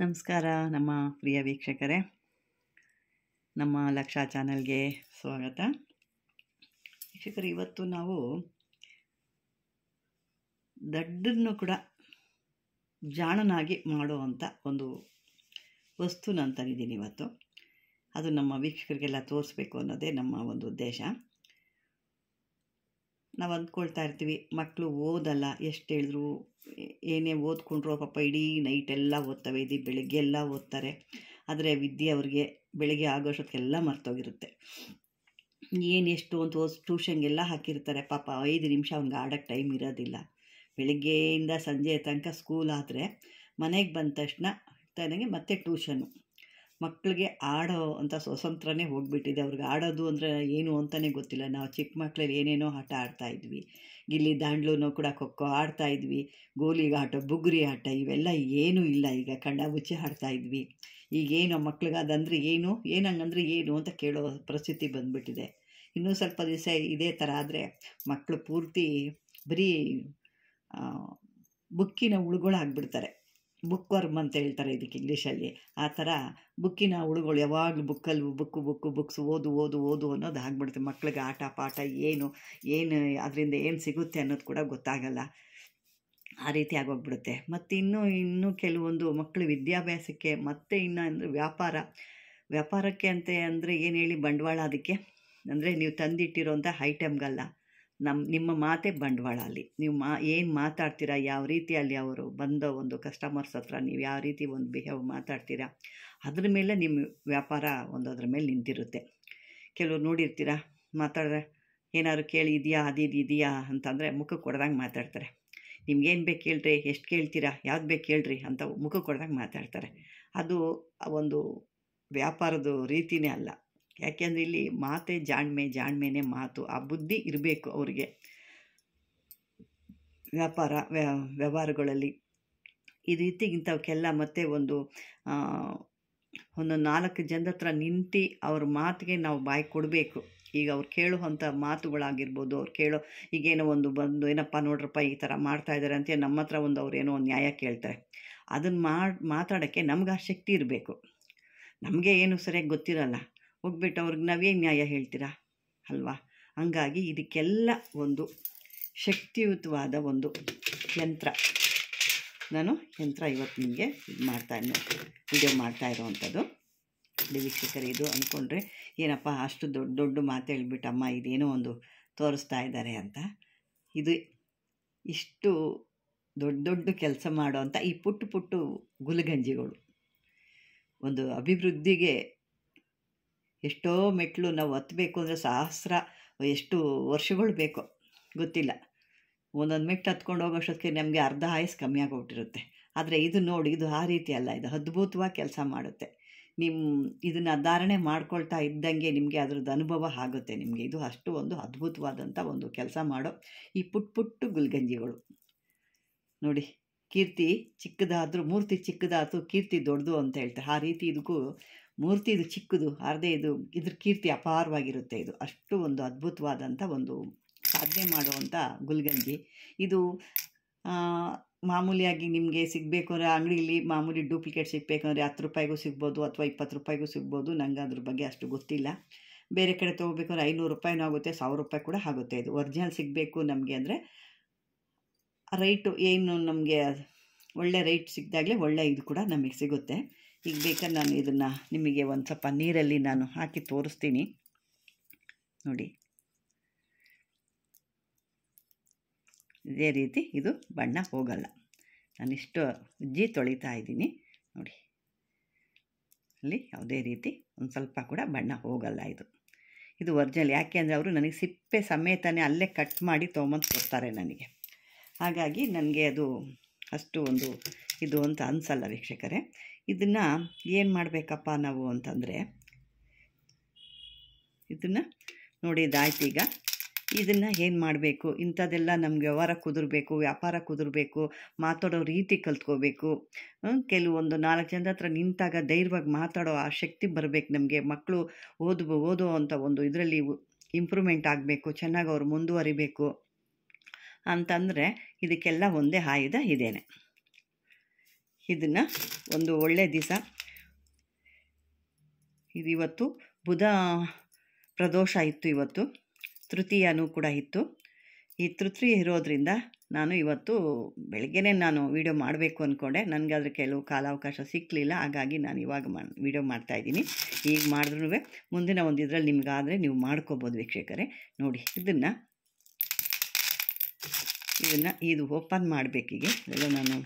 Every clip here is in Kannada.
ನಮಸ್ಕಾರ ನಮ್ಮ ಪ್ರಿಯ ವೀಕ್ಷಕರೇ ನಮ್ಮ ಲಕ್ಷ ಚಾನಲ್ಗೆ ಸ್ವಾಗತ ವೀಕ್ಷಕರು ಇವತ್ತು ನಾವು ದಡ್ಡನ್ನು ಕೂಡ ಜಾಣನಾಗಿ ಮಾಡುವಂಥ ಒಂದು ವಸ್ತು ನಾನು ತಂದಿದ್ದೀನಿ ಇವತ್ತು ಅದು ನಮ್ಮ ವೀಕ್ಷಕರಿಗೆಲ್ಲ ತೋರಿಸ್ಬೇಕು ಅನ್ನೋದೇ ನಮ್ಮ ಒಂದು ಉದ್ದೇಶ ನಾವು ಅಂದ್ಕೊಳ್ತಾ ಇರ್ತೀವಿ ಮಕ್ಕಳು ಓದಲ್ಲ ಎಷ್ಟು ಹೇಳಿದ್ರು ಏನೇ ಓದ್ಕೊಂಡ್ರು ಪಾಪ ಇಡೀ ನೈಟ್ ಎಲ್ಲ ಓದ್ತವೆ ಇದು ಬೆಳಗ್ಗೆ ಎಲ್ಲ ಓದ್ತಾರೆ ಆದರೆ ವಿದ್ಯೆ ಅವ್ರಿಗೆ ಬೆಳಗ್ಗೆ ಆಗೋಷ್ಟೊತ್ತಿಗೆಲ್ಲ ಮರ್ತೋಗಿರುತ್ತೆ ಏನು ಎಷ್ಟು ಅಂತ ಓದ್ ಟ್ಯೂಷನ್ಗೆಲ್ಲ ಹಾಕಿರ್ತಾರೆ ಪಾಪ ಐದು ನಿಮಿಷ ಅವ್ನಿಗೆ ಆಡೋಕ್ಕೆ ಟೈಮ್ ಇರೋದಿಲ್ಲ ಬೆಳಗ್ಗೆಯಿಂದ ಸಂಜೆ ತನಕ ಸ್ಕೂಲ್ ಆದರೆ ಮನೆಗೆ ಬಂದ ತಕ್ಷಣ ತನಗೆ ಮತ್ತೆ ಟ್ಯೂಷನು ಮಕ್ಕಳಿಗೆ ಆಡೋ ಅಂತ ಸ್ವತಂತ್ರನೇ ಹೋಗಿಬಿಟ್ಟಿದೆ ಅವ್ರಿಗೆ ಆಡೋದು ಅಂದರೆ ಏನು ಅಂತಲೇ ಗೊತ್ತಿಲ್ಲ ನಾವು ಚಿಕ್ಕ ಮಕ್ಕಳಲ್ಲಿ ಏನೇನೋ ಆಟ ಆಡ್ತಾಯಿದ್ವಿ ಗಿಲ್ಲಿ ದಾಂಡ್ಲೂ ಕೂಡ ಖೋಖೋ ಆಡ್ತಾಯಿದ್ವಿ ಗೋಲಿಗಾಟ ಬುಗುರಿ ಆಟ ಇವೆಲ್ಲ ಏನೂ ಇಲ್ಲ ಈಗ ಕಣ್ಣ ಮುಚ್ಚಿ ಆಡ್ತಾಯಿದ್ವಿ ಈಗೇನು ಮಕ್ಳಿಗೆ ಅದಂದರೆ ಏನು ಏನಂಗಂದ್ರೆ ಏನು ಅಂತ ಕೇಳೋ ಪರಿಸ್ಥಿತಿ ಬಂದುಬಿಟ್ಟಿದೆ ಇನ್ನೂ ಸ್ವಲ್ಪ ದಿವಸ ಇದೇ ಥರ ಆದರೆ ಮಕ್ಕಳು ಪೂರ್ತಿ ಬರೀ ಬುಕ್ಕಿನ ಉಳುಗಳಾಗ್ಬಿಡ್ತಾರೆ ಬುಕ್ ವರ್ಮ್ ಅಂತ ಹೇಳ್ತಾರೆ ಇದಕ್ಕೆ ಇಂಗ್ಲೀಷಲ್ಲಿ ಆ ಥರ ಬುಕ್ಕಿನ ಹುಳುಗಳು ಯಾವಾಗಲೂ ಬುಕ್ಕಲ್ಲಿ ಬುಕ್ಕು ಬುಕ್ಕು ಬುಕ್ಸ್ ಓದು ಓದು ಓದು ಅನ್ನೋದು ಆಗ್ಬಿಡುತ್ತೆ ಮಕ್ಳಿಗೆ ಆಟ ಪಾಠ ಏನು ಏನು ಅದರಿಂದ ಏನು ಸಿಗುತ್ತೆ ಅನ್ನೋದು ಕೂಡ ಗೊತ್ತಾಗಲ್ಲ ಆ ರೀತಿ ಆಗೋಗ್ಬಿಡುತ್ತೆ ಮತ್ತು ಇನ್ನೂ ಇನ್ನೂ ಕೆಲವೊಂದು ಮಕ್ಕಳು ವಿದ್ಯಾಭ್ಯಾಸಕ್ಕೆ ಮತ್ತೆ ಇನ್ನು ಅಂದರೆ ವ್ಯಾಪಾರ ವ್ಯಾಪಾರಕ್ಕೆ ಅಂತ ಅಂದರೆ ಏನು ಹೇಳಿ ಬಂಡವಾಳ ಅದಕ್ಕೆ ಅಂದರೆ ನೀವು ತಂದಿಟ್ಟಿರೋಂಥ ಐಟಮ್ಗಲ್ಲ ನಮ್ಮ ನಿಮ್ಮ ಮಾತೇ ಬಂಡವಾಳ ಅಲ್ಲಿ ನೀವು ಮಾ ಏನು ಮಾತಾಡ್ತೀರಾ ಯಾವ ರೀತಿ ಅಲ್ಲಿ ಅವರು ಬಂದ ಒಂದು ಕಸ್ಟಮರ್ಸ್ ಹತ್ರ ನೀವು ಯಾವ ರೀತಿ ಒಂದು ಬಿಹೇವ್ ಮಾತಾಡ್ತೀರಾ ಅದ್ರ ಮೇಲೆ ನಿಮ್ಮ ವ್ಯಾಪಾರ ಒಂದು ಅದ್ರ ಮೇಲೆ ನಿಂತಿರುತ್ತೆ ಕೆಲವರು ನೋಡಿರ್ತೀರಾ ಮಾತಾಡಿದ್ರೆ ಏನಾದ್ರು ಕೇಳಿ ಇದೆಯಾ ಅದಿದು ಇದೆಯಾ ಅಂತಂದರೆ ಮುಖ ಕೊಡ್ದಂಗೆ ಮಾತಾಡ್ತಾರೆ ನಿಮ್ಗೇನು ಬೇಕು ಕೇಳ್ರಿ ಎಷ್ಟು ಕೇಳ್ತೀರಾ ಯಾವ್ದು ಬೇಕು ಕೇಳ್ರಿ ಅಂತ ಮುಖ ಕೊಡ್ದಂಗೆ ಮಾತಾಡ್ತಾರೆ ಅದು ಒಂದು ವ್ಯಾಪಾರದ ರೀತಿಯೇ ಅಲ್ಲ ಯಾಕೆಂದರೆ ಇಲ್ಲಿ ಮಾತೆ ಜಾಣ್ಮೆ ಜಾಣ್ಮೆನೆ ಮಾತು ಆ ಬುದ್ಧಿ ಇರಬೇಕು ಅವರಿಗೆ ವ್ಯಾಪಾರ ವ್ಯವಹಾರಗಳಲ್ಲಿ ಈ ರೀತಿ ಇಂಥವಕ್ಕೆಲ್ಲ ಮತ್ತೆ ಒಂದು ಒಂದು ನಾಲ್ಕು ಜನದ ಹತ್ರ ನಿಂತು ಅವ್ರ ಮಾತಿಗೆ ನಾವು ಬಾಯಿ ಕೊಡಬೇಕು ಈಗ ಅವ್ರು ಕೇಳುವಂಥ ಮಾತುಗಳಾಗಿರ್ಬೋದು ಅವ್ರು ಕೇಳೋ ಈಗೇನೋ ಒಂದು ಬಂದು ಏನಪ್ಪ ನೋಡ್ರಪ್ಪ ಈ ಥರ ಮಾಡ್ತಾ ಇದ್ದಾರೆ ಅಂತ ನಮ್ಮ ಹತ್ರ ಒಂದು ಅವ್ರೇನೋ ಒಂದು ನ್ಯಾಯ ಕೇಳ್ತಾರೆ ಅದನ್ನು ಮಾಡಿ ಮಾತಾಡೋಕ್ಕೆ ನಮ್ಗೆ ಆ ಶಕ್ತಿ ಇರಬೇಕು ನಮಗೆ ಏನು ಸರಿಯಾಗಿ ಗೊತ್ತಿರಲ್ಲ ಹೋಗ್ಬಿಟ್ಟು ಅವ್ರಿಗೆ ನಾವೇ ನ್ಯಾಯ ಹೇಳ್ತೀರಾ ಅಲ್ವಾ ಹಂಗಾಗಿ ಇದಕ್ಕೆಲ್ಲ ಒಂದು ಶಕ್ತಿಯುತವಾದ ಒಂದು ಯಂತ್ರ ನಾನು ಯಂತ್ರ ಇವತ್ತು ನಿಮಗೆ ಇದು ಮಾಡ್ತಾ ವಿಡಿಯೋ ಮಾಡ್ತಾ ಇರೋವಂಥದ್ದು ವೀಕ್ಷಕರು ಇದು ಅಂದ್ಕೊಂಡ್ರೆ ಏನಪ್ಪ ಅಷ್ಟು ದೊಡ್ಡ ದೊಡ್ಡ ಮಾತು ಹೇಳ್ಬಿಟ್ಟಮ್ಮ ಇದೇನೋ ಒಂದು ತೋರಿಸ್ತಾ ಇದ್ದಾರೆ ಅಂತ ಇದು ಇಷ್ಟು ದೊಡ್ಡ ದೊಡ್ಡ ಕೆಲಸ ಮಾಡೋ ಅಂತ ಈ ಪುಟ್ಟು ಪುಟ್ಟು ಗುಲಗಂಜಿಗಳು ಒಂದು ಅಭಿವೃದ್ಧಿಗೆ ಎಷ್ಟೋ ಮೆಟ್ಲು ನಾವು ಹತ್ತಬೇಕು ಅಂದರೆ ಸಹಸ್ರ ಎಷ್ಟು ವರ್ಷಗಳು ಬೇಕು ಗೊತ್ತಿಲ್ಲ ಒಂದೊಂದು ಮೆಟ್ಟು ಹತ್ಕೊಂಡು ಹೋಗೋಷ್ಟೊತ್ತಿಗೆ ನಮಗೆ ಅರ್ಧ ಆಯಸ್ಸು ಕಮ್ಮಿ ಆಗೋಗ್ಬಿಟ್ಟಿರುತ್ತೆ ಆದರೆ ಇದು ನೋಡಿ ಇದು ಆ ರೀತಿ ಅಲ್ಲ ಇದು ಅದ್ಭುತವಾಗಿ ಕೆಲಸ ಮಾಡುತ್ತೆ ನಿಮ್ಮ ಇದನ್ನು ಧಾರಣೆ ಮಾಡ್ಕೊಳ್ತಾ ಇದ್ದಂಗೆ ನಿಮಗೆ ಅದ್ರದ್ದು ಅನುಭವ ಆಗುತ್ತೆ ನಿಮಗೆ ಇದು ಅಷ್ಟು ಒಂದು ಅದ್ಭುತವಾದಂಥ ಒಂದು ಕೆಲಸ ಮಾಡೋ ಈ ಪುಟ್ ಪುಟ್ಟು ಗುಲ್ಗಂಜಿಗಳು ನೋಡಿ ಕೀರ್ತಿ ಚಿಕ್ಕದಾದರೂ ಮೂರ್ತಿ ಚಿಕ್ಕದಾದರೂ ಕೀರ್ತಿ ದೊಡ್ಡದು ಅಂತ ಹೇಳ್ತಾರೆ ಆ ರೀತಿ ಇದಕ್ಕೂ ಮೂರ್ತಿ ಇದು ಚಿಕ್ಕದು ಅರ್ಧ ಇದು ಇದ್ರ ಕೀರ್ತಿ ಅಪಾರವಾಗಿರುತ್ತೆ ಇದು ಅಷ್ಟು ಒಂದು ಅದ್ಭುತವಾದಂಥ ಒಂದು ಸಾಧನೆ ಮಾಡುವಂಥ ಗುಲ್ಗಂಜಿ ಇದು ಮಾಮೂಲಿಯಾಗಿ ನಿಮಗೆ ಸಿಗಬೇಕು ಅಂದರೆ ಅಂಗಡಿಯಲ್ಲಿ ಮಾಮೂಲಿ ಡೂಪ್ಲಿಕೇಟ್ ಸಿಗಬೇಕಂದ್ರೆ ಹತ್ತು ರೂಪಾಯಿಗೂ ಸಿಗ್ಬೋದು ಅಥವಾ ಇಪ್ಪತ್ತು ರೂಪಾಯಿಗೂ ಸಿಗ್ಬೋದು ನನಗೆ ಅದ್ರ ಬಗ್ಗೆ ಅಷ್ಟು ಗೊತ್ತಿಲ್ಲ ಬೇರೆ ಕಡೆ ಅಂದರೆ ಐನೂರು ರೂಪಾಯಿನೂ ಆಗುತ್ತೆ ಸಾವಿರ ರೂಪಾಯಿ ಕೂಡ ಆಗುತ್ತೆ ಇದು ಒರಿಜಿನಲ್ ಸಿಗಬೇಕು ನಮಗೆ ಅಂದರೆ ರೈಟು ಏನು ನಮಗೆ ಒಳ್ಳೆ ರೈಟ್ ಸಿಕ್ಕಿದಾಗಲೇ ಒಳ್ಳೆ ಇದು ಕೂಡ ನಮಗೆ ಸಿಗುತ್ತೆ ಈಗ ಬೇಕಾದ್ರೆ ನಾನು ಇದನ್ನು ನಿಮಗೆ ಒಂದು ಸ್ವಲ್ಪ ನೀರಲ್ಲಿ ನಾನು ಹಾಕಿ ತೋರಿಸ್ತೀನಿ ನೋಡಿ ಇದೇ ರೀತಿ ಇದು ಬಣ್ಣ ಹೋಗಲ್ಲ ನಾನು ಇಷ್ಟು ಉಜ್ಜಿ ತೊಳಿತಾ ಇದ್ದೀನಿ ನೋಡಿ ಅಲ್ಲಿ ಯಾವುದೇ ರೀತಿ ಒಂದು ಸ್ವಲ್ಪ ಕೂಡ ಬಣ್ಣ ಹೋಗಲ್ಲ ಇದು ಇದು ಒರಿಜಿನಲ್ ಯಾಕೆ ಅಂದರೆ ಅವರು ನನಗೆ ಸಿಪ್ಪೆ ಸಮೇತನೇ ಅಲ್ಲೇ ಕಟ್ ಮಾಡಿ ತೊಗೊಂಬಂದು ಕೊಡ್ತಾರೆ ನನಗೆ ಹಾಗಾಗಿ ನನಗೆ ಅದು ಅಷ್ಟು ಒಂದು ಇದು ಅಂತ ಅನಿಸಲ್ಲ ವೀಕ್ಷಕರೇ ಇದನ್ನು ಏನು ಮಾಡಬೇಕಪ್ಪ ನಾವು ಅಂತಂದರೆ ಇದನ್ನು ನೋಡಿ ಇದಾಯ್ತು ಈಗ ಇದನ್ನು ಏನು ಮಾಡಬೇಕು ಇಂಥದ್ದೆಲ್ಲ ನಮ್ಗೆ ವ್ಯವಹಾರ ಕುದುರಬೇಕು ವ್ಯಾಪಾರ ಕುದುರಬೇಕು ಮಾತಾಡೋ ರೀತಿ ಕಲ್ತ್ಕೋಬೇಕು ಕೆಲವೊಂದು ನಾಲ್ಕು ಜನದ ಹತ್ರ ನಿಂತಾಗ ಧೈರ್ಯವಾಗಿ ಮಾತಾಡೋ ಆ ಶಕ್ತಿ ಬರಬೇಕು ನಮಗೆ ಮಕ್ಕಳು ಓದು ಓದೋ ಅಂಥ ಒಂದು ಇದರಲ್ಲಿ ಇಂಪ್ರೂವ್ಮೆಂಟ್ ಆಗಬೇಕು ಚೆನ್ನಾಗಿ ಅವ್ರು ಮುಂದುವರಿಬೇಕು ಅಂತಂದರೆ ಇದಕ್ಕೆಲ್ಲ ಒಂದೇ ಆಯುಧ ಇದೇನೆ ಇದನ್ನು ಒಂದು ಒಳ್ಳೆಯ ದಿವಸ ಇದು ಇವತ್ತು ಬುಧ ಪ್ರದೋಷ ಇತ್ತು ಇವತ್ತು ತೃತೀಯನೂ ಕೂಡ ಇತ್ತು ಈ ತೃತೀಯ ಇರೋದ್ರಿಂದ ನಾನು ಇವತ್ತು ಬೆಳಗ್ಗೆನೇ ನಾನು ವೀಡಿಯೋ ಮಾಡಬೇಕು ಅಂದ್ಕೊಂಡೆ ನನಗಾದ್ರೆ ಕೆಲವು ಕಾಲಾವಕಾಶ ಸಿಕ್ಕಲಿಲ್ಲ ಹಾಗಾಗಿ ನಾನು ಇವಾಗ ಮಾ ವೀಡಿಯೋ ಮಾಡ್ತಾಯಿದ್ದೀನಿ ಈಗ ಮಾಡಿದ್ರೂ ಮುಂದಿನ ಒಂದು ಇದರಲ್ಲಿ ನಿಮಗಾದರೆ ನೀವು ಮಾಡ್ಕೋಬೋದು ವೀಕ್ಷಕರೇ ನೋಡಿ ಇದನ್ನು ಇದನ್ನು ಇದು ಓಪನ್ ಮಾಡಬೇಕಿಗೆ ಇದೆಲ್ಲ ನಾನು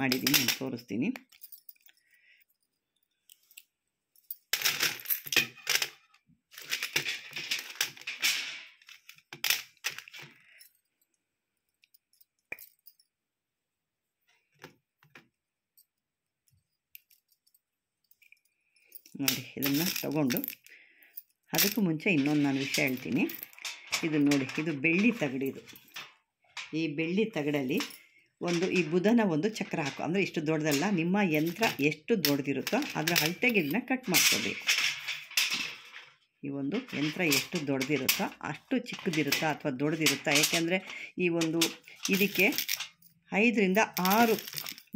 ಮಾಡಿದ್ದೀನಿ ತೋರಿಸ್ತೀನಿ ನೋಡಿ ಇದನ್ನು ತಗೊಂಡು ಅದಕ್ಕೂ ಮುಂಚೆ ಇನ್ನೊಂದು ನಾನು ವಿಷಯ ಹೇಳ್ತೀನಿ ಇದು ನೋಡಿ ಇದು ಬೆಳ್ಳಿ ತಗಡಿದು ಈ ಬೆಳ್ಳಿ ತಗಡಲ್ಲಿ ಒಂದು ಈ ಬುಧನ ಒಂದು ಚಕ್ರ ಹಾಕು ಅಂದರೆ ಇಷ್ಟು ದೊಡ್ಡದಲ್ಲ ನಿಮ್ಮ ಯಂತ್ರ ಎಷ್ಟು ದೊಡ್ಡದಿರುತ್ತೋ ಅದರ ಅಳತೆಗಿಡನ್ನ ಕಟ್ ಮಾಡ್ಕೋಬೇಕು ಈ ಒಂದು ಯಂತ್ರ ಎಷ್ಟು ದೊಡ್ಡದಿರುತ್ತೋ ಅಷ್ಟು ಚಿಕ್ಕದಿರುತ್ತಾ ಅಥವಾ ದೊಡ್ಡದಿರುತ್ತಾ ಏಕೆಂದರೆ ಈ ಒಂದು ಇದಕ್ಕೆ ಐದರಿಂದ ಆರು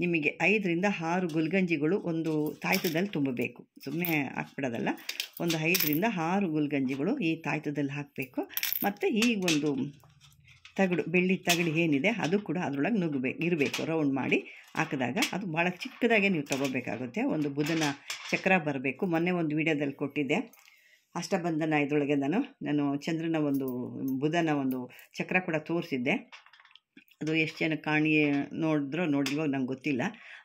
ನಿಮಗೆ ಐದರಿಂದ ಆರು ಗುಲ್ಗಂಜಿಗಳು ಒಂದು ತಾಯ್ತದಲ್ಲಿ ತುಂಬಬೇಕು ಸುಮ್ಮನೆ ಹಾಕ್ಬಿಡೋದಲ್ಲ ಒಂದು ಐದರಿಂದ ಆರು ಗುಲ್ಗಂಜಿಗಳು ಈ ತಾಯ್ತದಲ್ಲಿ ಹಾಕಬೇಕು ಮತ್ತು ಈ ಒಂದು ತಗಡು ಬೆಳ್ಳಿ ತಗಡು ಏನಿದೆ ಅದು ಕೂಡ ಅದರೊಳಗೆ ನುಗ್ಗಬೇಕು ಇರಬೇಕು ರೌಂಡ್ ಮಾಡಿ ಹಾಕಿದಾಗ ಅದು ಭಾಳ ಚಿಕ್ಕದಾಗೆ ನೀವು ತೊಗೋಬೇಕಾಗುತ್ತೆ ಒಂದು ಬುಧನ ಚಕ್ರ ಬರಬೇಕು ಮೊನ್ನೆ ಒಂದು ವಿಡಿಯೋದಲ್ಲಿ ಕೊಟ್ಟಿದ್ದೆ ಅಷ್ಟಬಂಧನ ಇದರೊಳಗೆ ನಾನು ನಾನು ಚಂದ್ರನ ಒಂದು ಬುಧನ ಒಂದು ಚಕ್ರ ಕೂಡ ತೋರಿಸಿದ್ದೆ ಅದು ಎಷ್ಟು ಜನ ಕಾಣಿ ನೋಡಿದ್ರೋ ನೋಡಿಲ್ವೋ ನಂಗೆ ಗೊತ್ತಿಲ್ಲ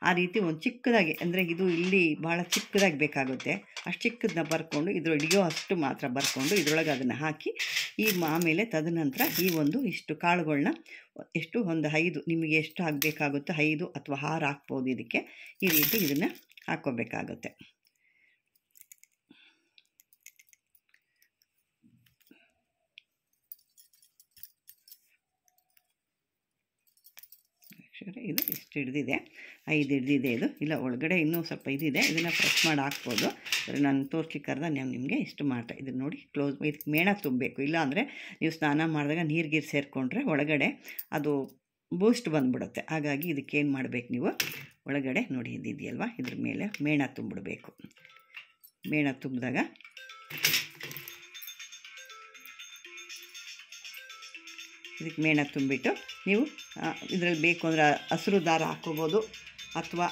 ಆ ರೀತಿ ಒಂದು ಚಿಕ್ಕದಾಗಿ ಅಂದರೆ ಇದು ಇಲ್ಲಿ ಭಾಳ ಚಿಕ್ಕದಾಗಿ ಬೇಕಾಗುತ್ತೆ ಅಷ್ಟು ಚಿಕ್ಕದನ್ನ ಬರ್ಕೊಂಡು ಇದ್ರ ಹಿಡಿಯೋ ಅಷ್ಟು ಮಾತ್ರ ಬರ್ಕೊಂಡು ಇದರೊಳಗೆ ಅದನ್ನು ಹಾಕಿ ಈ ಆಮೇಲೆ ತದನಂತರ ಈ ಒಂದು ಇಷ್ಟು ಕಾಳುಗಳನ್ನ ಎಷ್ಟು ಒಂದು ಐದು ನಿಮಗೆ ಎಷ್ಟು ಹಾಕಬೇಕಾಗುತ್ತೋ ಐದು ಅಥವಾ ಹಾರು ಹಾಕ್ಬೋದು ಇದಕ್ಕೆ ಈ ರೀತಿ ಇದನ್ನು ಹಾಕ್ಕೋಬೇಕಾಗುತ್ತೆ ಇದು ಇಷ್ಟು ಹಿಡ್ದಿದೆ ಐದು ಹಿಡಿದಿದೆ ಇದು ಇಲ್ಲ ಒಳಗಡೆ ಇನ್ನೂ ಸ್ವಲ್ಪ ಇದಿದೆ ಇದನ್ನು ಪ್ರೆಸ್ ಮಾಡಿ ಹಾಕ್ಬೋದು ಆದರೆ ನಾನು ತೋರ್ಸ್ಲಿಕ್ಕರ್ದ ನಾನು ನಿಮಗೆ ಇಷ್ಟು ಮಾಡ್ತಾ ಇದನ್ನು ನೋಡಿ ಕ್ಲೋಸ್ ಇದಕ್ಕೆ ಮೇಣ ತುಂಬಬೇಕು ಇಲ್ಲಾಂದರೆ ನೀವು ಸ್ನಾನ ಮಾಡಿದಾಗ ನೀರು ಗೀರು ಸೇರಿಕೊಂಡ್ರೆ ಒಳಗಡೆ ಅದು ಬೂಸ್ಟ್ ಬಂದುಬಿಡುತ್ತೆ ಹಾಗಾಗಿ ಇದಕ್ಕೇನು ಮಾಡಬೇಕು ನೀವು ಒಳಗಡೆ ನೋಡಿ ಇದಿದೆಯಲ್ವಾ ಇದ್ರ ಮೇಲೆ ಮೇಣ ತುಂಬಿಡಬೇಕು ಮೇಣ ತುಂಬಿದಾಗ ಇದಕ್ಕೆ ಮೇಣ ತುಂಬಿಟ್ಟು ನೀವು ಇದರಲ್ಲಿ ಬೇಕು ಅಂದರೆ ಹಸಿರು ದಾರ ಹಾಕ್ಕೋಬೋದು ಅಥವಾ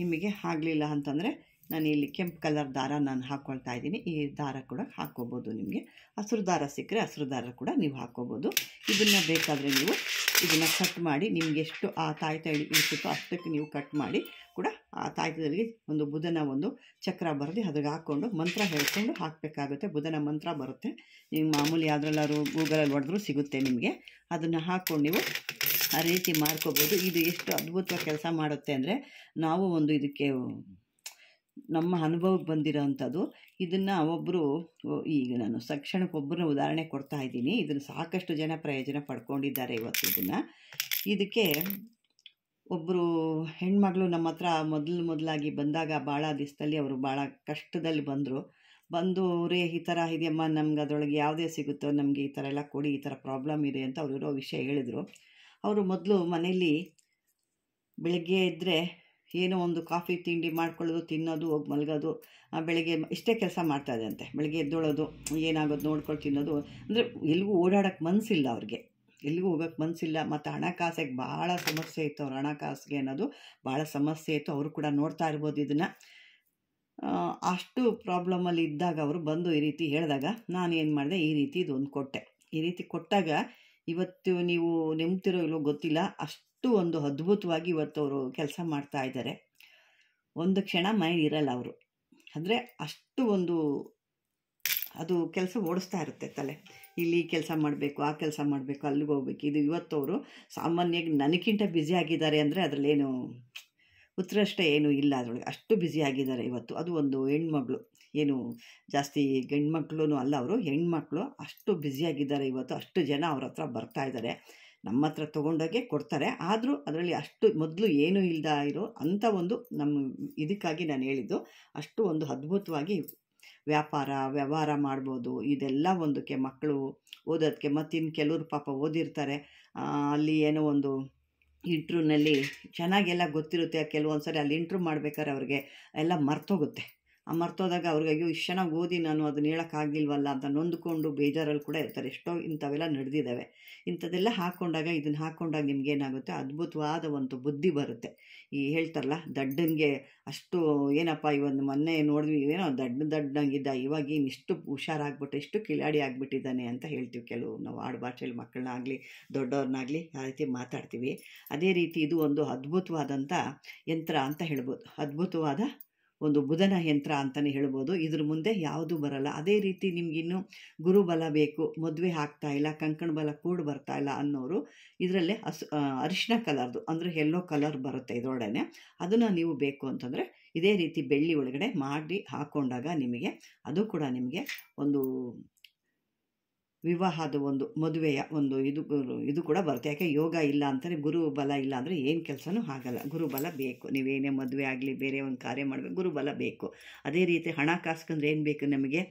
ನಿಮಗೆ ಆಗಲಿಲ್ಲ ಅಂತಂದರೆ ನಾನು ಇಲ್ಲಿ ಕೆಂಪು ಕಲರ್ ದಾರ ನಾನು ಹಾಕ್ಕೊಳ್ತಾ ಇದ್ದೀನಿ ಈ ದಾರ ಕೂಡ ಹಾಕ್ಕೋಬೋದು ನಿಮಗೆ ಹಸಿರು ದಾರ ಸಿಕ್ಕರೆ ಹಸಿರು ದಾರ ಕೂಡ ನೀವು ಹಾಕ್ಕೋಬೋದು ಇದನ್ನು ಬೇಕಾದರೆ ನೀವು ಇದನ್ನು ಕಟ್ ಮಾಡಿ ನಿಮಗೆಷ್ಟು ಆ ತಾಯಿ ತಾಯಿ ಇಳಿಸುತ್ತೋ ಅಷ್ಟಕ್ಕೆ ನೀವು ಕಟ್ ಮಾಡಿ ಕೂಡ ಆ ಕಾಗದದಲ್ಲಿ ಒಂದು ಬುಧನ ಒಂದು ಚಕ್ರ ಬರೆದು ಅದಕ್ಕೆ ಹಾಕ್ಕೊಂಡು ಮಂತ್ರ ಹೇಳ್ಕೊಂಡು ಹಾಕಬೇಕಾಗುತ್ತೆ ಬುಧನ ಮಂತ್ರ ಬರುತ್ತೆ ನೀವು ಮಾಮೂಲಿ ಯಾವುದ್ರಲ್ಲಾದ್ರು ಗೂಗಲಲ್ಲಿ ಹೊಡೆದ್ರೂ ಸಿಗುತ್ತೆ ನಿಮಗೆ ಅದನ್ನು ಹಾಕ್ಕೊಂಡು ನೀವು ಆ ರೀತಿ ಮಾಡ್ಕೋಬೋದು ಇದು ಎಷ್ಟು ಅದ್ಭುತವಾಗಿ ಕೆಲಸ ಮಾಡುತ್ತೆ ಅಂದರೆ ನಾವು ಒಂದು ಇದಕ್ಕೆ ನಮ್ಮ ಅನುಭವಕ್ಕೆ ಬಂದಿರೋ ಇದನ್ನು ಒಬ್ಬರು ಈಗ ನಾನು ಒಬ್ಬರನ್ನ ಉದಾಹರಣೆ ಕೊಡ್ತಾ ಇದ್ದೀನಿ ಇದನ್ನು ಸಾಕಷ್ಟು ಜನ ಪ್ರಯೋಜನ ಪಡ್ಕೊಂಡಿದ್ದಾರೆ ಇವತ್ತು ಇದನ್ನು ಇದಕ್ಕೆ ಒಬ್ಬರು ಹೆಣ್ಮಗಳು ನಮ್ಮ ಹತ್ರ ಮೊದಲು ಮೊದಲಾಗಿ ಬಂದಾಗ ಭಾಳ ದಿವಸದಲ್ಲಿ ಅವರು ಭಾಳ ಕಷ್ಟದಲ್ಲಿ ಬಂದರು ಬಂದು ಅವರೇ ಈ ಥರ ಇದೆಯಮ್ಮ ನಮ್ಗೆ ಅದರೊಳಗೆ ಯಾವುದೇ ಸಿಗುತ್ತೋ ನಮಗೆ ಈ ಥರ ಎಲ್ಲ ಕೊಡಿ ಈ ಥರ ಪ್ರಾಬ್ಲಮ್ ಇದೆ ಅಂತ ಇರೋ ವಿಷಯ ಹೇಳಿದರು ಅವರು ಮೊದಲು ಮನೆಯಲ್ಲಿ ಬೆಳಗ್ಗೆ ಇದ್ದರೆ ಏನೋ ಒಂದು ಕಾಫಿ ತಿಂಡಿ ಮಾಡ್ಕೊಳ್ಳೋದು ತಿನ್ನೋದು ಹೋಗಿ ಮಲಗೋದು ಬೆಳಗ್ಗೆ ಇಷ್ಟೇ ಕೆಲಸ ಮಾಡ್ತಾಯಿದೆ ಅಂತೆ ಬೆಳಗ್ಗೆ ಎದ್ದೊಳೋದು ಏನಾಗೋದು ನೋಡ್ಕೊಂಡು ತಿನ್ನೋದು ಅಂದರೆ ಎಲ್ಲಿಗೂ ಓಡಾಡೋಕ್ಕೆ ಮನಸ್ಸಿಲ್ಲ ಅವ್ರಿಗೆ ಎಲ್ಲಿಗೂ ಹೋಗೋಕ್ಕೆ ಮನಸ್ಸಿಲ್ಲ ಮತ್ತು ಹಣಕಾಸಿಗೆ ಭಾಳ ಸಮಸ್ಯೆ ಇತ್ತು ಅವ್ರ ಹಣಕಾಸಿಗೆ ಅನ್ನೋದು ಭಾಳ ಸಮಸ್ಯೆ ಇತ್ತು ಅವರು ಕೂಡ ನೋಡ್ತಾ ಇರ್ಬೋದು ಇದನ್ನು ಅಷ್ಟು ಪ್ರಾಬ್ಲಮಲ್ಲಿ ಇದ್ದಾಗ ಅವರು ಬಂದು ಈ ರೀತಿ ಹೇಳಿದಾಗ ನಾನು ಏನು ಮಾಡಿದೆ ಈ ರೀತಿ ಇದೊಂದು ಕೊಟ್ಟೆ ಈ ರೀತಿ ಕೊಟ್ಟಾಗ ಇವತ್ತು ನೀವು ನೆಮ್ತಿರೋ ಇಲ್ವೋ ಗೊತ್ತಿಲ್ಲ ಅಷ್ಟು ಒಂದು ಅದ್ಭುತವಾಗಿ ಇವತ್ತು ಅವರು ಕೆಲಸ ಮಾಡ್ತಾ ಇದ್ದಾರೆ ಒಂದು ಕ್ಷಣ ಮೈಂಡ್ ಇರಲ್ಲ ಅವರು ಅಂದರೆ ಅಷ್ಟು ಒಂದು ಅದು ಕೆಲಸ ಓಡಿಸ್ತಾ ಇರುತ್ತೆ ತಲೆ ಇಲ್ಲಿ ಈ ಕೆಲಸ ಮಾಡಬೇಕು ಆ ಕೆಲಸ ಮಾಡಬೇಕು ಅಲ್ಲಿಗೆ ಹೋಗ್ಬೇಕು ಇದು ಇವತ್ತು ಅವರು ಸಾಮಾನ್ಯವಾಗಿ ನನಗಿಂತ ಬ್ಯುಸಿ ಆಗಿದ್ದಾರೆ ಅಂದರೆ ಅದರಲ್ಲೇನು ಉತ್ತರಷ್ಟ ಏನೂ ಇಲ್ಲ ಅದರೊಳಗೆ ಅಷ್ಟು ಬ್ಯುಸಿ ಆಗಿದ್ದಾರೆ ಇವತ್ತು ಅದು ಒಂದು ಹೆಣ್ಮಗಳು ಏನು ಜಾಸ್ತಿ ಗಂಡ್ಮಕ್ಳು ಅಲ್ಲ ಅವರು ಹೆಣ್ಮಕ್ಳು ಅಷ್ಟು ಬ್ಯುಸಿಯಾಗಿದ್ದಾರೆ ಇವತ್ತು ಅಷ್ಟು ಜನ ಅವ್ರ ಹತ್ರ ಬರ್ತಾ ಇದ್ದಾರೆ ನಮ್ಮ ಹತ್ರ ತೊಗೊಂಡೋಗೆ ಕೊಡ್ತಾರೆ ಆದರೂ ಅದರಲ್ಲಿ ಅಷ್ಟು ಮೊದಲು ಏನೂ ಇಲ್ಲದ ಇರೋ ಅಂಥ ಒಂದು ನಮ್ಮ ಇದಕ್ಕಾಗಿ ನಾನು ಹೇಳಿದ್ದು ಅಷ್ಟು ಒಂದು ಅದ್ಭುತವಾಗಿ ವ್ಯಾಪಾರ ವ್ಯವಹಾರ ಮಾಡ್ಬೋದು ಇದೆಲ್ಲ ಒಂದಕ್ಕೆ ಮಕ್ಕಳು ಓದೋದಕ್ಕೆ ಮತ್ತಿನ್ನು ಇನ್ನು ಕೆಲವರು ಪಾಪ ಓದಿರ್ತಾರೆ ಅಲ್ಲಿ ಏನೋ ಒಂದು ಇಂಟ್ರೂನಲ್ಲಿ ಚೆನ್ನಾಗೆಲ್ಲ ಗೊತ್ತಿರುತ್ತೆ ಕೆಲವೊಂದು ಸರಿ ಅಲ್ಲಿ ಇಂಟ್ರೂ ಮಾಡ್ಬೇಕಾದ್ರೆ ಅವ್ರಿಗೆ ಎಲ್ಲ ಮರ್ತೋಗುತ್ತೆ ಆ ಮರ್ತೋದಾಗ ಅವ್ರಿಗೆ ಅಯ್ಯೋ ಇಷ್ಟು ಚೆನ್ನಾಗಿ ಓದಿ ನಾನು ಅದನ್ನ ಹೇಳೋಕ್ಕಾಗಿಲ್ವಲ್ಲ ಅಂತ ನೊಂದ್ಕೊಂಡು ಬೇಜಾರಲ್ಲಿ ಕೂಡ ಇರ್ತಾರೆ ಎಷ್ಟೋ ಇಂಥವೆಲ್ಲ ನಡೆದಿದ್ದಾವೆ ಇಂಥದ್ದೆಲ್ಲ ಹಾಕ್ಕೊಂಡಾಗ ಇದನ್ನು ಹಾಕ್ಕೊಂಡಾಗ ನಿಮಗೇನಾಗುತ್ತೆ ಅದ್ಭುತವಾದ ಒಂದು ಬುದ್ಧಿ ಬರುತ್ತೆ ಈ ಹೇಳ್ತಾರಲ್ಲ ದಡ್ಡನಿಗೆ ಅಷ್ಟು ಏನಪ್ಪ ಇವೊಂದು ಮೊನ್ನೆ ನೋಡಿದ್ವಿ ಏನೋ ದಡ್ಡ ದಡ್ಡಂಗಿದ್ದ ಇವಾಗ ಏನು ಇಷ್ಟು ಹುಷಾರಾಗ್ಬಿಟ್ಟು ಇಷ್ಟು ಕಿಲಾಡಿ ಆಗಿಬಿಟ್ಟಿದ್ದಾನೆ ಅಂತ ಹೇಳ್ತೀವಿ ಕೆಲವು ನಾವು ಭಾಷೆಯಲ್ಲಿ ಮಕ್ಕಳನ್ನಾಗಲಿ ದೊಡ್ಡವ್ರನ್ನಾಗಲಿ ಆ ರೀತಿ ಮಾತಾಡ್ತೀವಿ ಅದೇ ರೀತಿ ಇದು ಒಂದು ಅದ್ಭುತವಾದಂಥ ಯಂತ್ರ ಅಂತ ಹೇಳ್ಬೋದು ಅದ್ಭುತವಾದ ಒಂದು ಬುಧನ ಯಂತ್ರ ಅಂತಲೇ ಹೇಳ್ಬೋದು ಇದ್ರ ಮುಂದೆ ಯಾವುದೂ ಬರಲ್ಲ ಅದೇ ರೀತಿ ನಿಮಗಿನ್ನು ಗುರುಬಲ ಬೇಕು ಮದುವೆ ಆಗ್ತಾ ಇಲ್ಲ ಕಂಕಣ ಬಲ ಕೂಡ ಬರ್ತಾ ಇಲ್ಲ ಅನ್ನೋರು ಇದರಲ್ಲೇ ಹಸು ಅರಿಶಿನ ಕಲರ್ದು ಅಂದರೆ ಎಲ್ಲೋ ಕಲರ್ ಬರುತ್ತೆ ಇದರೊಡನೆ ಅದನ್ನು ನೀವು ಬೇಕು ಅಂತಂದರೆ ಇದೇ ರೀತಿ ಬೆಳ್ಳಿ ಒಳಗಡೆ ಮಾಡಿ ಹಾಕೊಂಡಾಗ ನಿಮಗೆ ಅದು ಕೂಡ ನಿಮಗೆ ಒಂದು ವಿವಾಹದ ಒಂದು ಮದುವೆಯ ಒಂದು ಇದು ಇದು ಕೂಡ ಬರುತ್ತೆ ಯಾಕೆ ಯೋಗ ಇಲ್ಲ ಅಂತಾರೆ ಗುರು ಬಲ ಇಲ್ಲ ಅಂದರೆ ಏನು ಕೆಲಸನೂ ಆಗಲ್ಲ ಗುರುಬಲ ಬೇಕು ನೀವೇನೇ ಮದುವೆ ಆಗಲಿ ಬೇರೆ ಒಂದು ಕಾರ್ಯ ಮಾಡಬೇಕು ಗುರುಬಲ ಬೇಕು ಅದೇ ರೀತಿ ಹಣ ಕಾಸ್ಕಂದ್ರೆ ಏನು ಬೇಕು ನಮಗೆ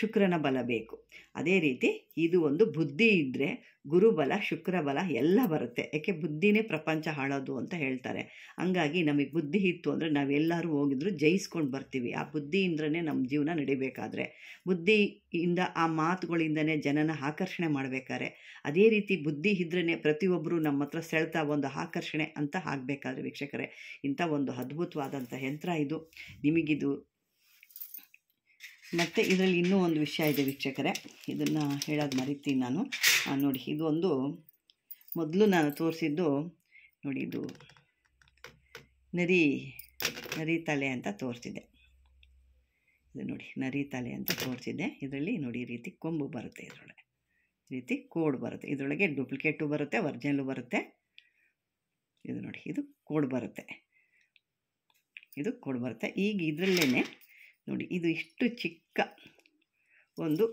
ಶುಕ್ರನ ಬಲ ಬೇಕು ಅದೇ ರೀತಿ ಇದು ಒಂದು ಬುದ್ಧಿ ಇದ್ದರೆ ಗುರುಬಲ ಶುಕ್ರಬಲ ಎಲ್ಲ ಬರುತ್ತೆ ಯಾಕೆ ಬುದ್ಧಿನೇ ಪ್ರಪಂಚ ಹಾಳೋದು ಅಂತ ಹೇಳ್ತಾರೆ ಹಂಗಾಗಿ ನಮಗೆ ಬುದ್ಧಿ ಇತ್ತು ಅಂದರೆ ನಾವೆಲ್ಲರೂ ಹೋಗಿದ್ರು ಜಯಿಸ್ಕೊಂಡು ಬರ್ತೀವಿ ಆ ಬುದ್ಧಿಯಿಂದನೇ ನಮ್ಮ ಜೀವನ ನಡಿಬೇಕಾದ್ರೆ ಬುದ್ಧಿಯಿಂದ ಆ ಮಾತುಗಳಿಂದನೇ ಜನನ ಆಕರ್ಷಣೆ ಮಾಡಬೇಕಾದ್ರೆ ಅದೇ ರೀತಿ ಬುದ್ಧಿ ಇದ್ರೇ ಪ್ರತಿಯೊಬ್ಬರು ನಮ್ಮ ಹತ್ರ ಸೆಳ್ತಾ ಒಂದು ಆಕರ್ಷಣೆ ಅಂತ ಆಗಬೇಕಾದ್ರೆ ವೀಕ್ಷಕರೇ ಇಂಥ ಒಂದು ಅದ್ಭುತವಾದಂಥ ಯಂತ್ರ ಇದು ನಿಮಗಿದು ಮತ್ತು ಇದರಲ್ಲಿ ಇನ್ನೂ ಒಂದು ವಿಷಯ ಇದೆ ವೀಕ್ಷಕರೇ ಇದನ್ನು ಹೇಳೋದು ಮರಿತೀನಿ ನಾನು ನೋಡಿ ಇದೊಂದು ಒಂದು ಮೊದಲು ನಾನು ತೋರಿಸಿದ್ದು ನೋಡಿ ಇದು ನರಿ ನರಿ ತಲೆ ಅಂತ ತೋರಿಸಿದೆ ಇದು ನೋಡಿ ನರಿ ತಲೆ ಅಂತ ತೋರಿಸಿದೆ ಇದರಲ್ಲಿ ನೋಡಿ ಈ ರೀತಿ ಕೊಂಬು ಬರುತ್ತೆ ಇದರೊಳಗೆ ರೀತಿ ಕೋಡ್ ಬರುತ್ತೆ ಇದರೊಳಗೆ ಡೂಪ್ಲಿಕೇಟು ಬರುತ್ತೆ ಒರಿಜಿನಲ್ಲು ಬರುತ್ತೆ ಇದು ನೋಡಿ ಇದು ಕೋಡ್ ಬರುತ್ತೆ ಇದು ಕೋಡ್ ಬರುತ್ತೆ ಈಗ ಇದರಲ್ಲೇ ನೋಡಿ ಇದು ಇಷ್ಟು ಚಿಕ್ಕ ಒಂದು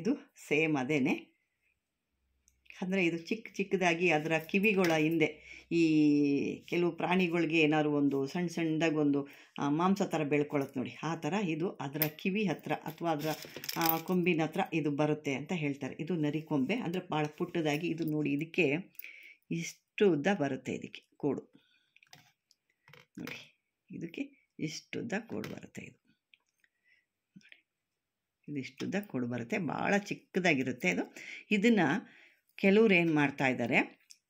ಇದು ಸೇಮ್ ಅದೇನೆ ಅಂದರೆ ಇದು ಚಿಕ್ಕ ಚಿಕ್ಕದಾಗಿ ಅದರ ಕಿವಿಗಳ ಹಿಂದೆ ಈ ಕೆಲವು ಪ್ರಾಣಿಗಳಿಗೆ ಏನಾದ್ರು ಒಂದು ಸಣ್ಣ ಸಣ್ಣದಾಗಿ ಒಂದು ಮಾಂಸ ಥರ ಬೆಳ್ಕೊಳತ್ತೆ ನೋಡಿ ಆ ಥರ ಇದು ಅದರ ಕಿವಿ ಹತ್ರ ಅಥವಾ ಅದರ ಕೊಂಬಿನ ಹತ್ರ ಇದು ಬರುತ್ತೆ ಅಂತ ಹೇಳ್ತಾರೆ ಇದು ನರಿ ಕೊಂಬೆ ಅಂದರೆ ಭಾಳ ಪುಟ್ಟದಾಗಿ ಇದು ನೋಡಿ ಇದಕ್ಕೆ ಇಷ್ಟು ಉದ್ದ ಬರುತ್ತೆ ಇದಕ್ಕೆ ಕೋಡು ನೋಡಿ ಇದಕ್ಕೆ ಇಷ್ಟುದ್ದ ಕೋಡು ಬರುತ್ತೆ ಇದು ಇದಿಷ್ಟುದ್ದ ಕೊಡು ಬರುತ್ತೆ ಭಾಳ ಚಿಕ್ಕದಾಗಿರುತ್ತೆ ಅದು ಇದನ್ನು ಕೆಲವ್ರು ಏನು ಮಾಡ್ತಾ ಇದ್ದಾರೆ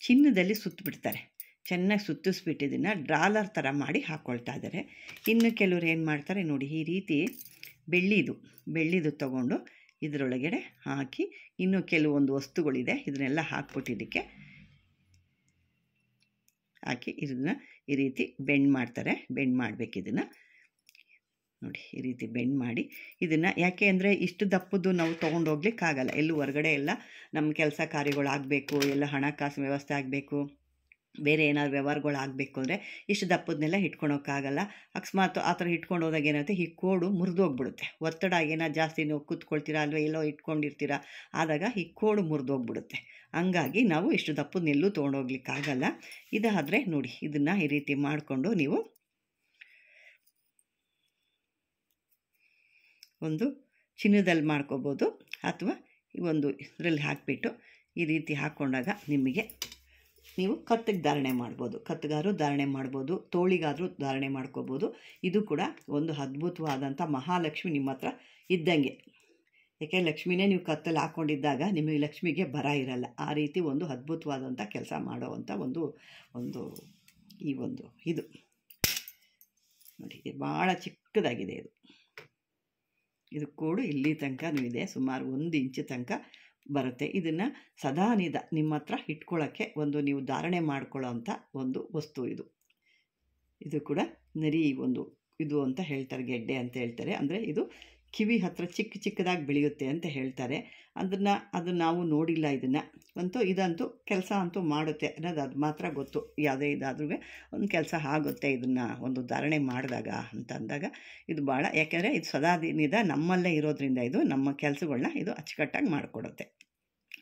ಚಿನ್ನದಲ್ಲಿ ಸುತ್ತಿಬಿಡ್ತಾರೆ ಚೆನ್ನಾಗಿ ಸುತ್ತಿಸ್ಬಿಟ್ಟು ಇದನ್ನು ಡ್ರಾಲರ್ ಥರ ಮಾಡಿ ಹಾಕ್ಕೊಳ್ತಾ ಇದ್ದಾರೆ ಇನ್ನು ಕೆಲವ್ರು ಏನು ಮಾಡ್ತಾರೆ ನೋಡಿ ಈ ರೀತಿ ಬೆಳ್ಳಿದು ಬೆಳ್ಳಿದು ತಗೊಂಡು ಇದರೊಳಗಡೆ ಹಾಕಿ ಇನ್ನೂ ಕೆಲವೊಂದು ವಸ್ತುಗಳಿದೆ ಇದನ್ನೆಲ್ಲ ಹಾಕ್ಬಿಟ್ಟಿದ್ದಕ್ಕೆ ಹಾಕಿ ಇದನ್ನು ಈ ರೀತಿ ಬೆಂಡ್ ಮಾಡ್ತಾರೆ ಬೆಂಡ್ ಮಾಡಬೇಕು ಇದನ್ನು ನೋಡಿ ಈ ರೀತಿ ಬೆಂಡ್ ಮಾಡಿ ಇದನ್ನು ಯಾಕೆ ಅಂದರೆ ಇಷ್ಟು ದಪ್ಪದ್ದು ನಾವು ಆಗಲ್ಲ ಎಲ್ಲೂ ಹೊರಗಡೆ ಎಲ್ಲ ನಮ್ಮ ಕೆಲಸ ಕಾರ್ಯಗಳಾಗಬೇಕು ಎಲ್ಲ ಹಣಕಾಸು ವ್ಯವಸ್ಥೆ ಆಗಬೇಕು ಬೇರೆ ಏನಾದ್ರು ವ್ಯವಹಾರಗಳು ಆಗಬೇಕು ಅಂದರೆ ಇಷ್ಟು ದಪ್ಪದನ್ನೆಲ್ಲ ಹಿಡ್ಕೊಳೋಕ್ಕಾಗಲ್ಲ ಅಕಸ್ಮಾತ್ ಆ ಥರ ಇಟ್ಕೊಂಡು ಹೋದಾಗ ಏನಾಗುತ್ತೆ ಈ ಕೋಡು ಮುರಿದೋಗ್ಬಿಡುತ್ತೆ ಒತ್ತಡ ಏನೋ ಜಾಸ್ತಿ ನೀವು ಕೂತ್ಕೊಳ್ತೀರಾ ಅಲ್ವೇ ಎಲ್ಲೋ ಇಟ್ಕೊಂಡಿರ್ತೀರ ಆದಾಗ ಈ ಕೋಡು ಮುರಿದೋಗ್ಬಿಡುತ್ತೆ ಹಂಗಾಗಿ ನಾವು ಇಷ್ಟು ದಪ್ಪದನ್ನೆಲ್ಲೂ ತೊಗೊಂಡೋಗ್ಲಿಕ್ಕಾಗಲ್ಲ ಇದಾದರೆ ನೋಡಿ ಇದನ್ನು ಈ ರೀತಿ ಮಾಡಿಕೊಂಡು ನೀವು ಒಂದು ಚಿನ್ನದಲ್ಲಿ ಮಾಡ್ಕೋಬೋದು ಅಥವಾ ಒಂದು ಇದರಲ್ಲಿ ಹಾಕಿಬಿಟ್ಟು ಈ ರೀತಿ ಹಾಕ್ಕೊಂಡಾಗ ನಿಮಗೆ ನೀವು ಕತ್ತಿಗೆ ಧಾರಣೆ ಮಾಡ್ಬೋದು ಕತ್ತಿಗಾದ್ರೂ ಧಾರಣೆ ಮಾಡ್ಬೋದು ತೋಳಿಗಾದರೂ ಧಾರಣೆ ಮಾಡ್ಕೋಬೋದು ಇದು ಕೂಡ ಒಂದು ಅದ್ಭುತವಾದಂಥ ಮಹಾಲಕ್ಷ್ಮಿ ನಿಮ್ಮ ಹತ್ರ ಇದ್ದಂಗೆ ಯಾಕೆ ಲಕ್ಷ್ಮಿನೇ ನೀವು ಕತ್ತಲ್ಲಿ ಹಾಕ್ಕೊಂಡಿದ್ದಾಗ ನಿಮಗೆ ಲಕ್ಷ್ಮಿಗೆ ಬರ ಇರಲ್ಲ ಆ ರೀತಿ ಒಂದು ಅದ್ಭುತವಾದಂಥ ಕೆಲಸ ಮಾಡೋವಂಥ ಒಂದು ಒಂದು ಈ ಒಂದು ಇದು ನೋಡಿ ಭಾಳ ಚಿಕ್ಕದಾಗಿದೆ ಇದು ಇದು ಕೂಡ ಇಲ್ಲಿ ತನಕ ಇದೆ ಸುಮಾರು ಒಂದು ಇಂಚು ತನಕ ಬರುತ್ತೆ ಇದನ್ನು ಸದಾ ನಿಧ ನಿಮ್ಮ ಹತ್ರ ಇಟ್ಕೊಳ್ಳೋಕ್ಕೆ ಒಂದು ನೀವು ಧಾರಣೆ ಮಾಡ್ಕೊಳ್ಳೋ ಒಂದು ವಸ್ತು ಇದು ಇದು ಕೂಡ ನರಿ ಒಂದು ಇದು ಅಂತ ಹೇಳ್ತಾರೆ ಗೆಡ್ಡೆ ಅಂತ ಹೇಳ್ತಾರೆ ಅಂದರೆ ಇದು ಕಿವಿ ಹತ್ರ ಚಿಕ್ಕ ಚಿಕ್ಕದಾಗಿ ಬೆಳೆಯುತ್ತೆ ಅಂತ ಹೇಳ್ತಾರೆ ಅದನ್ನು ಅದು ನಾವು ನೋಡಿಲ್ಲ ಇದನ್ನು ಅಂತೂ ಇದಂತೂ ಕೆಲಸ ಅಂತೂ ಮಾಡುತ್ತೆ ಅನ್ನೋದು ಅದು ಮಾತ್ರ ಗೊತ್ತು ಯಾವುದೇ ಇದಾದ್ರೂ ಒಂದು ಕೆಲಸ ಆಗುತ್ತೆ ಇದನ್ನು ಒಂದು ಧಾರಣೆ ಮಾಡಿದಾಗ ಅಂತಂದಾಗ ಇದು ಭಾಳ ಯಾಕೆಂದರೆ ಇದು ಸದಾ ದಿನದ ನಮ್ಮಲ್ಲೇ ಇರೋದ್ರಿಂದ ಇದು ನಮ್ಮ ಕೆಲಸಗಳನ್ನ ಇದು ಅಚ್ಚುಕಟ್ಟಾಗಿ ಮಾಡಿಕೊಡುತ್ತೆ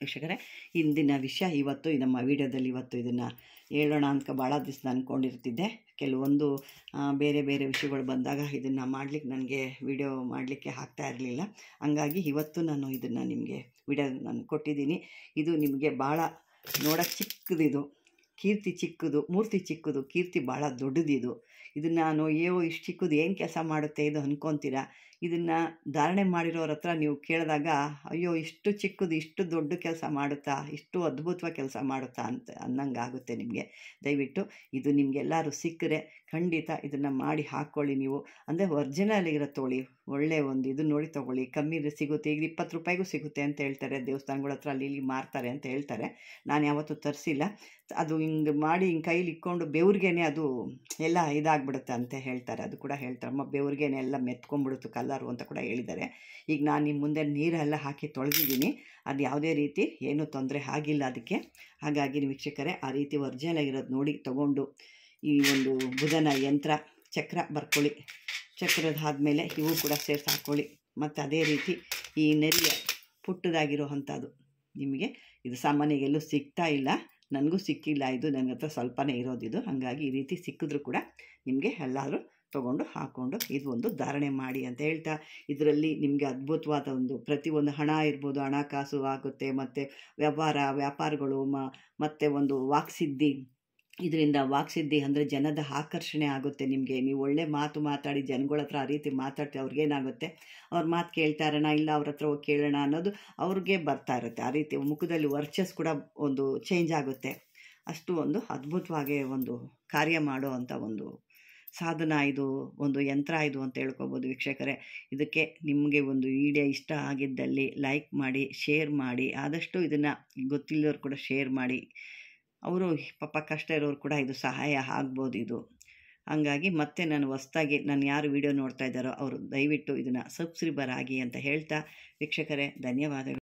ವೀಕ್ಷಕರೇ ಇಂದಿನ ವಿಷಯ ಇವತ್ತು ನಮ್ಮ ವಿಡಿಯೋದಲ್ಲಿ ಇವತ್ತು ಇದನ್ನು ಹೇಳೋಣ ಅಂತ ಭಾಳ ದಿವಸ ಅಂದ್ಕೊಂಡಿರ್ತಿದ್ದೆ ಕೆಲವೊಂದು ಬೇರೆ ಬೇರೆ ವಿಷಯಗಳು ಬಂದಾಗ ಇದನ್ನು ಮಾಡಲಿಕ್ಕೆ ನನಗೆ ವಿಡಿಯೋ ಮಾಡಲಿಕ್ಕೆ ಆಗ್ತಾ ಇರಲಿಲ್ಲ ಹಂಗಾಗಿ ಇವತ್ತು ನಾನು ಇದನ್ನು ನಿಮಗೆ ವಿಡಿಯೋ ನಾನು ಕೊಟ್ಟಿದ್ದೀನಿ ಇದು ನಿಮಗೆ ಭಾಳ ನೋಡೋಕ್ಕೆ ಚಿಕ್ಕದಿದು ಕೀರ್ತಿ ಚಿಕ್ಕದು ಮೂರ್ತಿ ಚಿಕ್ಕದು ಕೀರ್ತಿ ಭಾಳ ದೊಡ್ಡದಿದು ಇದನ್ನು ನಾನು ಅಯ್ಯೋ ಇಷ್ಟು ಚಿಕ್ಕದು ಏನು ಕೆಲಸ ಮಾಡುತ್ತೆ ಇದು ಅಂದ್ಕೊತೀರಾ ಇದನ್ನು ಧಾರಣೆ ಮಾಡಿರೋರ ಹತ್ರ ನೀವು ಕೇಳಿದಾಗ ಅಯ್ಯೋ ಇಷ್ಟು ಚಿಕ್ಕದು ಇಷ್ಟು ದೊಡ್ಡ ಕೆಲಸ ಮಾಡುತ್ತಾ ಇಷ್ಟು ಅದ್ಭುತವಾಗಿ ಕೆಲಸ ಮಾಡುತ್ತಾ ಅಂತ ಅನ್ನಂಗೆ ಆಗುತ್ತೆ ನಿಮಗೆ ದಯವಿಟ್ಟು ಇದು ನಿಮಗೆಲ್ಲರೂ ಸಿಕ್ಕರೆ ಖಂಡಿತ ಇದನ್ನು ಮಾಡಿ ಹಾಕ್ಕೊಳ್ಳಿ ನೀವು ಅಂದರೆ ಇರೋ ತೊಳಿ ಒಳ್ಳೆಯ ಒಂದು ಇದು ನೋಡಿ ತೊಗೊಳ್ಳಿ ಕಮ್ಮಿ ಸಿಗುತ್ತೆ ಈಗ ಇಪ್ಪತ್ತು ರೂಪಾಯಿಗೂ ಸಿಗುತ್ತೆ ಅಂತ ಹೇಳ್ತಾರೆ ದೇವಸ್ಥಾನಗಳ ಹತ್ರ ಅಲ್ಲಿ ಇಲ್ಲಿ ಮಾರ್ತಾರೆ ಅಂತ ಹೇಳ್ತಾರೆ ನಾನು ಯಾವತ್ತೂ ತರಿಸಿಲ್ಲ ಅದು ಹಿಂಗೆ ಮಾಡಿ ಹಿಂಗೆ ಕೈಲಿ ಇಕ್ಕೊಂಡು ಬೆವ್ರಿಗೇನೆ ಅದು ಎಲ್ಲ ಇದಾಗ್ಬಿಡುತ್ತೆ ಅಂತ ಹೇಳ್ತಾರೆ ಅದು ಕೂಡ ಹೇಳ್ತಾರೆ ಅಮ್ಮ ಬೆವ್ರಿಗೇನೆ ಎಲ್ಲ ಮೆತ್ಕೊಂಡ್ಬಿಡುತ್ತೆ ಕಲ್ಲರು ಅಂತ ಕೂಡ ಹೇಳಿದ್ದಾರೆ ಈಗ ನಾನು ನಿಮ್ಮ ಮುಂದೆ ನೀರೆಲ್ಲ ಹಾಕಿ ತೊಳೆದಿದ್ದೀನಿ ಅದು ಯಾವುದೇ ರೀತಿ ಏನೂ ತೊಂದರೆ ಆಗಿಲ್ಲ ಅದಕ್ಕೆ ಹಾಗಾಗಿ ವೀಕ್ಷಕರೇ ಆ ರೀತಿ ಒರ್ಜಿನಲ್ ಆಗಿರೋದು ನೋಡಿ ತೊಗೊಂಡು ಈ ಒಂದು ಬುಧನ ಯಂತ್ರ ಚಕ್ರ ಬರ್ಕೊಳ್ಳಿ ಚಕ್ರದಾದಮೇಲೆ ಇವು ಕೂಡ ಸೇರಿಸಿ ಹಾಕ್ಕೊಳ್ಳಿ ಮತ್ತು ಅದೇ ರೀತಿ ಈ ನೆರಿಯ ಪುಟ್ಟದಾಗಿರೋ ಅಂಥದ್ದು ನಿಮಗೆ ಇದು ಸಾಮಾನ್ಯ ಸಿಗ್ತಾ ಇಲ್ಲ ನನಗೂ ಸಿಕ್ಕಿಲ್ಲ ಇದು ನನ್ನ ಹತ್ರ ಸ್ವಲ್ಪನೇ ಇರೋದಿದು ಹಾಗಾಗಿ ಈ ರೀತಿ ಸಿಕ್ಕಿದ್ರೂ ಕೂಡ ನಿಮಗೆ ಎಲ್ಲಾದರೂ ತೊಗೊಂಡು ಹಾಕ್ಕೊಂಡು ಇದು ಒಂದು ಧಾರಣೆ ಮಾಡಿ ಅಂತ ಹೇಳ್ತಾ ಇದರಲ್ಲಿ ನಿಮಗೆ ಅದ್ಭುತವಾದ ಒಂದು ಪ್ರತಿಯೊಂದು ಹಣ ಇರ್ಬೋದು ಹಣಕಾಸು ಆಗುತ್ತೆ ಮತ್ತು ವ್ಯವಹಾರ ವ್ಯಾಪಾರಗಳು ಮತ್ತು ಒಂದು ವಾಕ್ಸಿದ್ಧಿ ಇದರಿಂದ ವಾಕ್ಸಿದ್ಧಿ ಅಂದರೆ ಜನದ ಆಕರ್ಷಣೆ ಆಗುತ್ತೆ ನಿಮಗೆ ನೀವು ಒಳ್ಳೆ ಮಾತು ಮಾತಾಡಿ ಜನಗಳ ಹತ್ರ ಆ ರೀತಿ ಮಾತಾಡ್ತೀವಿ ಅವ್ರಿಗೇನಾಗುತ್ತೆ ಅವ್ರ ಮಾತು ಇರೋಣ ಇಲ್ಲ ಅವ್ರ ಹತ್ರ ಹೋಗಿ ಕೇಳೋಣ ಅನ್ನೋದು ಅವ್ರಿಗೆ ಬರ್ತಾ ಇರುತ್ತೆ ಆ ರೀತಿ ಮುಖದಲ್ಲಿ ವರ್ಚಸ್ ಕೂಡ ಒಂದು ಚೇಂಜ್ ಆಗುತ್ತೆ ಅಷ್ಟು ಒಂದು ಅದ್ಭುತವಾಗಿ ಒಂದು ಕಾರ್ಯ ಮಾಡೋ ಅಂಥ ಒಂದು ಸಾಧನ ಇದು ಒಂದು ಯಂತ್ರ ಇದು ಅಂತ ಹೇಳ್ಕೊಬೋದು ವೀಕ್ಷಕರೇ ಇದಕ್ಕೆ ನಿಮಗೆ ಒಂದು ವಿಡಿಯೋ ಇಷ್ಟ ಆಗಿದ್ದಲ್ಲಿ ಲೈಕ್ ಮಾಡಿ ಶೇರ್ ಮಾಡಿ ಆದಷ್ಟು ಇದನ್ನು ಗೊತ್ತಿಲ್ಲದವ್ರು ಕೂಡ ಶೇರ್ ಮಾಡಿ ಅವರು ಪಾಪ ಕಷ್ಟ ಇರೋರು ಕೂಡ ಇದು ಸಹಾಯ ಆಗ್ಬೋದು ಇದು ಹಾಗಾಗಿ ಮತ್ತೆ ನಾನು ಹೊಸ್ದಾಗಿ ನಾನು ಯಾರು ವಿಡಿಯೋ ನೋಡ್ತಾ ಇದ್ದಾರೋ ಅವರು ದಯವಿಟ್ಟು ಇದನ್ನು ಸಬ್ಸ್ಕ್ರೈಬರ್ ಆಗಿ ಅಂತ ಹೇಳ್ತಾ ವೀಕ್ಷಕರೇ ಧನ್ಯವಾದಗಳು